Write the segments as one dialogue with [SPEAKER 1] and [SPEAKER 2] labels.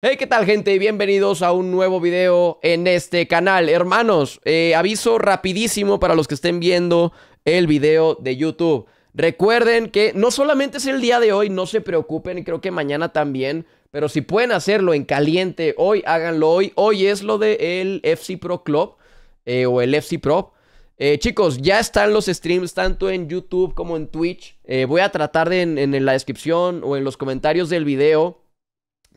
[SPEAKER 1] Hey, ¿qué tal gente? Bienvenidos a un nuevo video en este canal. Hermanos, eh, aviso rapidísimo para los que estén viendo el video de YouTube. Recuerden que no solamente es el día de hoy, no se preocupen, creo que mañana también, pero si pueden hacerlo en caliente hoy, háganlo hoy. Hoy es lo del el FC Pro Club eh, o el FC Pro. Eh, chicos, ya están los streams tanto en YouTube como en Twitch. voy a tratar de en la descripción o en los comentarios del video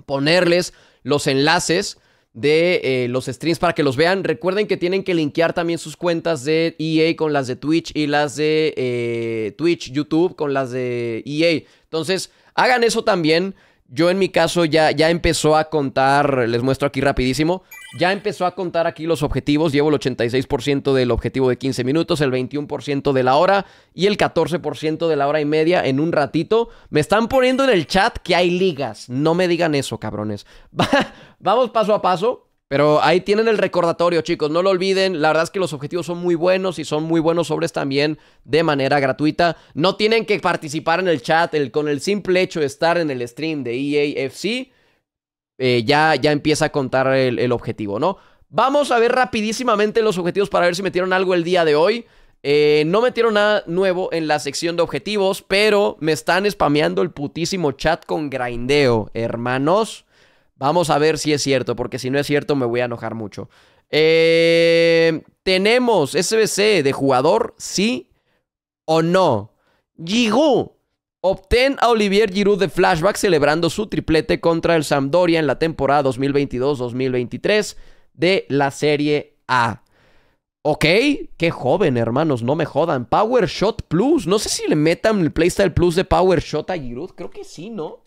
[SPEAKER 1] ponerles los enlaces de eh, los streams para que los vean. Recuerden que tienen que linkear también sus cuentas de EA con las de Twitch y las de eh, Twitch, YouTube con las de EA. Entonces, hagan eso también. Yo en mi caso ya, ya empezó a contar, les muestro aquí rapidísimo, ya empezó a contar aquí los objetivos, llevo el 86% del objetivo de 15 minutos, el 21% de la hora y el 14% de la hora y media en un ratito. Me están poniendo en el chat que hay ligas, no me digan eso cabrones. Vamos paso a paso. Pero ahí tienen el recordatorio, chicos. No lo olviden. La verdad es que los objetivos son muy buenos y son muy buenos sobres también de manera gratuita. No tienen que participar en el chat. con el simple hecho de estar en el stream de EAFC, eh, ya, ya empieza a contar el, objetivo, ¿no? Vamos a ver rapidísimamente los objetivos para ver si metieron algo el día de hoy. Eh, no metieron nada nuevo en la sección de objetivos, pero me están spameando el putísimo chat con grindeo, hermanos. Vamos a ver si es cierto, porque si no es cierto me voy a enojar mucho. Eh, ¿Tenemos SBC de jugador? ¿Sí o no? Giroud. Obtén a Olivier Giroud de flashback celebrando su triplete contra el Sampdoria en la temporada 2022-2023 de la Serie A. Ok, qué joven, hermanos, no me jodan. Power Shot Plus, no sé si le metan el Playstyle Plus de Power Shot a Giroud, creo que sí, ¿no?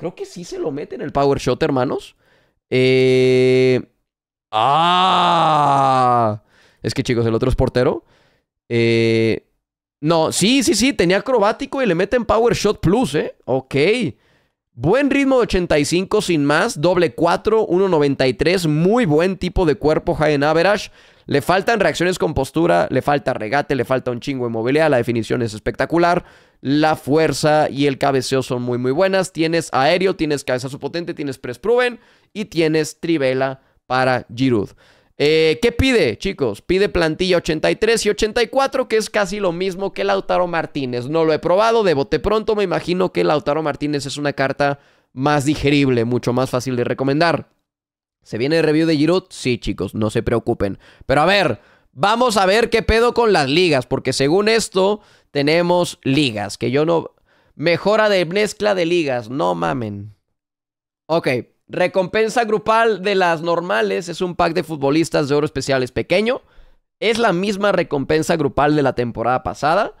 [SPEAKER 1] Creo que sí se lo mete en el power shot, hermanos. Eh... Ah. Es que, chicos, el otro es portero. Eh... No, sí, sí, sí, tenía acrobático y le mete en Power Shot Plus, ¿eh? Ok. Buen ritmo de 85 sin más, doble 4, 1.93, muy buen tipo de cuerpo high en average. Le faltan reacciones con postura, le falta regate, le falta un chingo de movilidad, la definición es espectacular la fuerza y el cabeceo son muy muy buenas. Tienes aéreo, tienes su potente, tienes press proven y tienes trivela para Giroud. Eh, ¿Qué pide, chicos? Pide plantilla 83 y 84, que es casi lo mismo que Lautaro Martínez. No lo he probado, de bote pronto me imagino que Lautaro Martínez es una carta más digerible, mucho más fácil de recomendar. ¿Se viene el review de Giroud? Sí, chicos, no se preocupen. Pero a ver, vamos a ver qué pedo con las ligas, porque según esto, tenemos ligas, que yo no... Mejora de mezcla de ligas, no mamen. Ok, recompensa grupal de las normales es un pack de futbolistas de oro especiales pequeño. Es la misma recompensa grupal de la temporada pasada.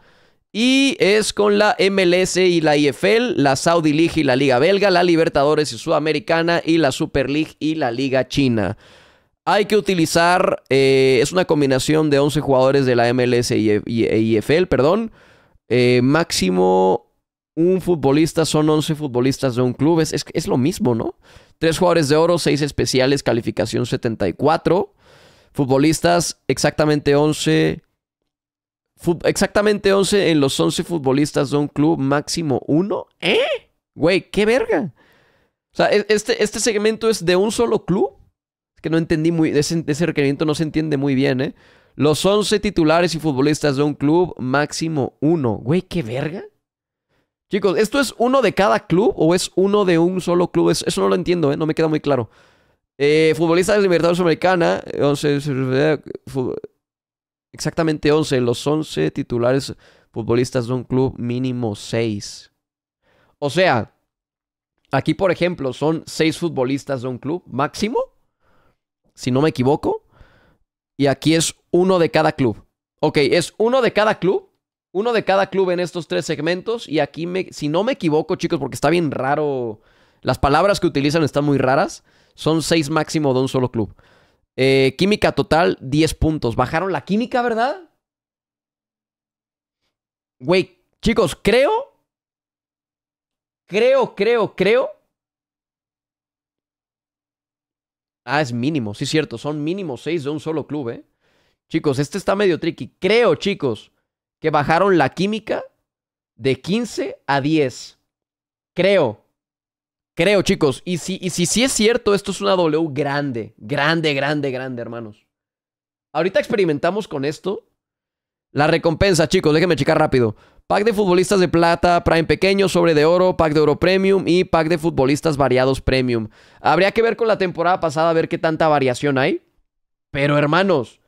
[SPEAKER 1] Y es con la MLS y la IFL, la Saudi League y la Liga Belga, la Libertadores y Sudamericana y la Super League y la Liga China. Hay que utilizar, eh, es una combinación de 11 jugadores de la MLS y, e IFL, perdón. Eh, máximo un futbolista, son 11 futbolistas de un club, es, es, lo mismo, ¿no? Tres jugadores de oro, seis especiales, calificación 74. Futbolistas, exactamente 11. exactamente 11 en los 11 futbolistas de un club, máximo uno. ¿Eh? Güey, qué verga. O sea, e, este, este segmento es de un solo club que no entendí muy, ese, ese requerimiento no se entiende muy bien, ¿eh? Los 11 titulares y futbolistas de un club, máximo uno. Güey, qué verga. Chicos, ¿esto es uno de cada club o es uno de un solo club? eso no lo entiendo, ¿eh? no me queda muy claro. Eh, futbolistas de Libertadores Americana, 11, eh, exactamente 11, los 11 titulares futbolistas de un club mínimo 6. O sea, aquí por ejemplo son 6 futbolistas de un club máximo si no me equivoco. Y aquí es uno de cada club. Ok, es uno de cada club. Uno de cada club en estos tres segmentos. Y aquí, me, si no me equivoco, chicos, porque está bien raro. Las palabras que utilizan están muy raras. Son seis máximo de un solo club. Eh, química total, 10 puntos. Bajaron la química, ¿verdad? Güey, chicos, creo. Creo, creo, creo Ah, es mínimo, sí, cierto. Son mínimo seis de un solo club, ¿eh? Chicos, este está medio tricky. Creo, chicos, que bajaron la química de 15 a 10. Creo. Creo, chicos. Y si, y sí es cierto, esto es una W grande. Grande, grande, grande, hermanos. Ahorita experimentamos con esto. La recompensa, chicos, déjenme checar rápido. Pack de futbolistas de plata, prime pequeño, sobre de oro, pack de oro premium y pack de futbolistas variados premium. Habría que ver con la temporada pasada, a ver qué tanta variación hay. Pero hermanos,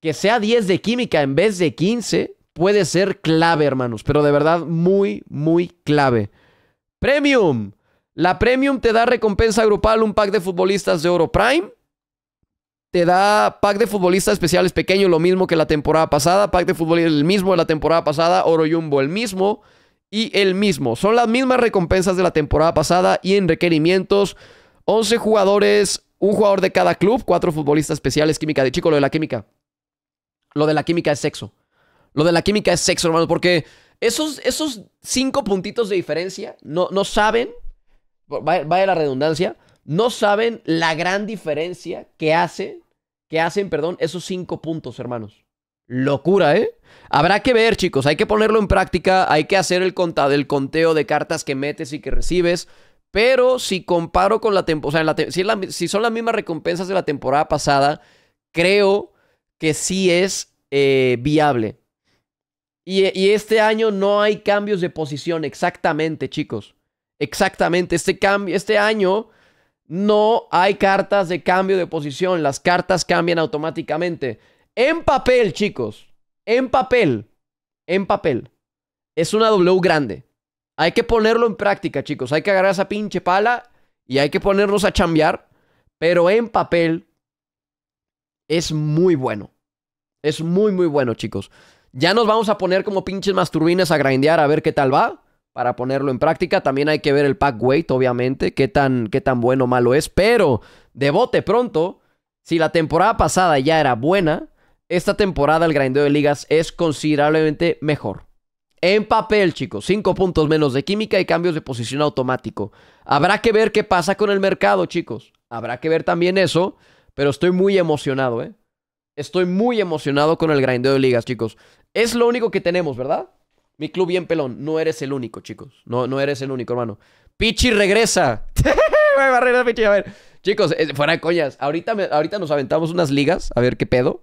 [SPEAKER 1] que sea 10 de química en vez de 15 puede ser clave, hermanos. Pero de verdad, muy, muy clave. Premium. La premium te da recompensa grupal, un pack de futbolistas de oro prime te da pack de futbolistas especiales pequeño, lo mismo que la temporada pasada, pack de futbolistas el mismo de la temporada pasada, Oro Jumbo el mismo y el mismo. Son las mismas recompensas de la temporada pasada y en requerimientos 11 jugadores, un jugador de cada club, cuatro futbolistas especiales química de chico, lo de la química. Lo de la química es sexo. Lo de la química es sexo, hermano, porque esos, esos cinco puntitos de diferencia no, no saben, vaya la redundancia, no saben la gran diferencia que hace que hacen, perdón, esos cinco puntos, hermanos. Locura, ¿eh? Habrá que ver, chicos, hay que ponerlo en práctica, hay que hacer el, conteo de cartas que metes y que recibes, pero si comparo con la temporada, o sea, si, son las mismas recompensas de la temporada pasada, creo que sí es eh, viable. E, y, este año no hay cambios de posición, exactamente, chicos. Exactamente, este, este año no hay cartas de cambio de posición. Las cartas cambian automáticamente. En papel, chicos. En papel. En papel. Es una W grande. Hay que ponerlo en práctica, chicos. Hay que agarrar esa pinche pala y hay que ponernos a chambear. Pero en papel es muy bueno. Es muy, muy bueno, chicos. Ya nos vamos a poner como pinches masturbinas a grindear a ver qué tal va para ponerlo en práctica. También hay que ver el pack weight, obviamente, qué tan, qué tan bueno o malo es. Pero de bote pronto, si la temporada pasada ya era buena, esta temporada el grindeo de ligas es considerablemente mejor. En papel, chicos, cinco puntos menos de química y cambios de posición automático. Habrá que ver qué pasa con el mercado, chicos. Habrá que ver también eso, pero estoy muy emocionado, ¿eh? Estoy muy emocionado con el grindeo de ligas, chicos. Es lo único que tenemos, ¿verdad? Mi club bien pelón. No eres el único, chicos. No, no eres el único, hermano. Pichi regresa. a reír, Pichi. A ver. Chicos, fuera de coñas. Ahorita, ahorita nos aventamos unas ligas. A ver qué pedo.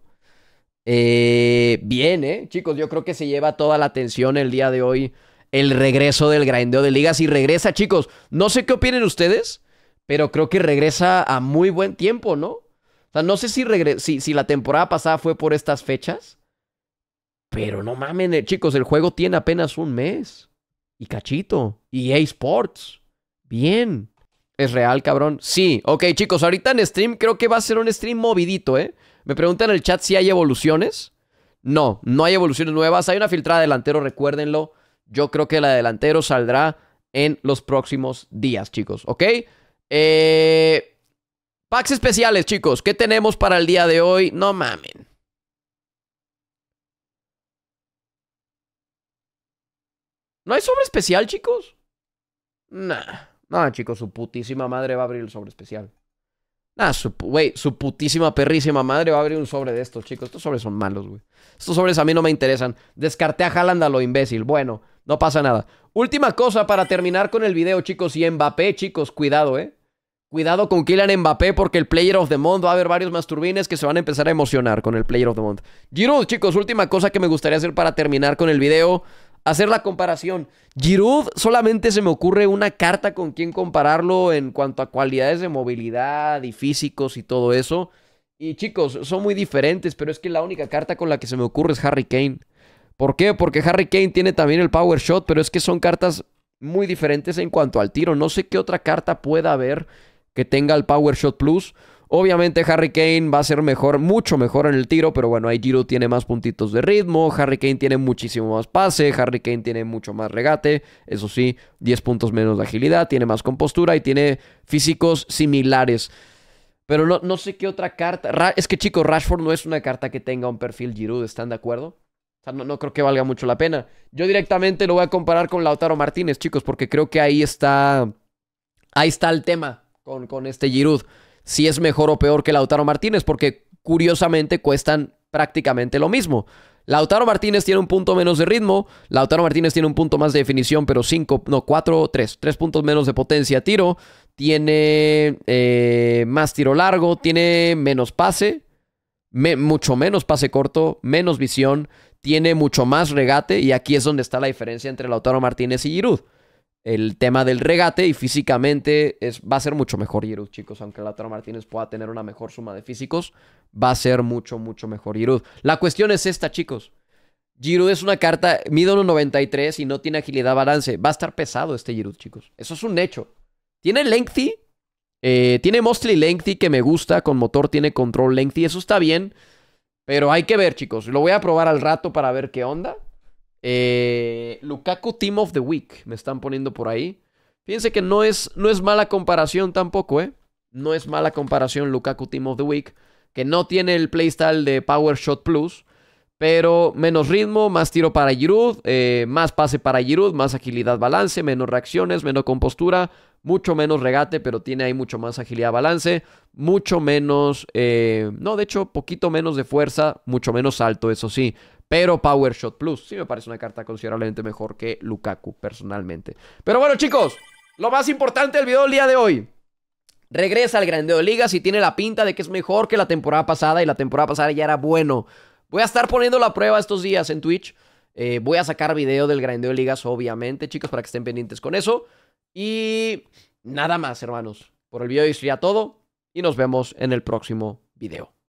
[SPEAKER 1] Eh, bien, ¿eh? Chicos, yo creo que se lleva toda la atención el día de hoy el regreso del grandeo de ligas. Y regresa, chicos. No sé qué opinen ustedes, pero creo que regresa a muy buen tiempo, ¿no? O sea, no sé si, si, si la temporada pasada fue por estas fechas. Pero no mamen, chicos, el juego tiene apenas un mes. Y cachito. Y eSports. Bien. ¿Es real, cabrón? Sí. Ok, chicos, ahorita en stream creo que va a ser un stream movidito, ¿eh? Me preguntan en el chat si hay evoluciones. No, no hay evoluciones nuevas. Hay una filtrada delantero, recuérdenlo. Yo creo que la delantero saldrá en los próximos días, chicos. ¿Ok? Eh... Packs especiales, chicos. ¿Qué tenemos para el día de hoy? No mamen. ¿No hay sobre especial, chicos? Nah. Nah, chicos, su putísima madre va a abrir el sobre especial. Nah, su, su putísima perrísima madre va a abrir un sobre de estos, chicos. Estos sobres son malos, güey. Estos sobres a mí no me interesan. Descarté a Haaland a lo imbécil. Bueno, no pasa nada. Última cosa para terminar con el video, chicos. Y Mbappé, chicos, cuidado, eh. Cuidado con Kylian Mbappé porque el Player of the Month va a haber varios más turbines que se van a empezar a emocionar con el Player of the Month. Giroud, chicos, última cosa que me gustaría hacer para terminar con el video hacer la comparación. Giroud solamente se me ocurre una carta con quien compararlo en cuanto a cualidades de movilidad y físicos y todo eso. Y chicos, son muy diferentes, pero es que la única carta con la que se me ocurre es Harry Kane. ¿Por qué? Porque Harry Kane tiene también el power shot, pero es que son cartas muy diferentes en cuanto al tiro. No sé qué otra carta pueda haber que tenga el power shot plus. Obviamente Harry Kane va a ser mejor, mucho mejor en el tiro, pero bueno, ahí Giroud tiene más puntitos de ritmo, Harry Kane tiene muchísimo más pase, Harry Kane tiene mucho más regate, eso sí, 10 puntos menos de agilidad, tiene más compostura y tiene físicos similares. Pero no, no sé qué otra carta. es que chicos, Rashford no es una carta que tenga un perfil Giroud, ¿están de acuerdo? O sea, no, creo que valga mucho la pena. Yo directamente lo voy a comparar con Lautaro Martínez, chicos, porque creo que ahí está. Ahí está el tema con, con este Giroud si es mejor o peor que Lautaro Martínez, porque curiosamente cuestan prácticamente lo mismo. Lautaro Martínez tiene un punto menos de ritmo, Lautaro Martínez tiene un punto más de definición, pero cinco, no, cuatro, tres, tres puntos menos de potencia tiro, tiene eh, más tiro largo, tiene menos pase, mucho menos pase corto, menos visión, tiene mucho más regate y aquí es donde está la diferencia entre Lautaro Martínez y Giroud el tema del regate y físicamente es, va a ser mucho mejor Giroud, chicos. Aunque Lautaro Martínez pueda tener una mejor suma de físicos, va a ser mucho, mucho mejor Giroud. La cuestión es esta, chicos. Giroud es una carta, un 93 y no tiene agilidad balance. Va a estar pesado este Giroud, chicos. Eso es un hecho. Tiene lengthy, eh, tiene mostly lengthy que me gusta, con motor tiene control lengthy, eso está bien. Pero hay que ver, chicos. Lo voy a probar al rato para ver qué onda. Eh, Lukaku Team of the Week, me están poniendo por ahí. Fíjense que no es, no es mala comparación tampoco, ¿eh? No es mala comparación Lukaku Team of the Week, que no tiene el playstyle de Power Shot Plus, pero menos ritmo, más tiro para Giroud, eh, más pase para Giroud, más agilidad, balance, menos reacciones, menos compostura, mucho menos regate, pero tiene ahí mucho más agilidad, balance, mucho menos, eh, no, de hecho, poquito menos de fuerza, mucho menos salto, eso sí, pero Power Shot Plus sí me parece una carta considerablemente mejor que Lukaku personalmente. Pero bueno, chicos, lo más importante del video del día de hoy. Regresa al Grandeo Ligas y tiene la pinta de que es mejor que la temporada pasada y la temporada pasada ya era bueno. Voy a estar poniendo la prueba estos días en Twitch. Eh, voy a sacar video del Grandeo de ligas, obviamente, chicos, para que estén pendientes con eso. Y nada más, hermanos. Por el video de hoy sería todo. Y nos vemos en el próximo video.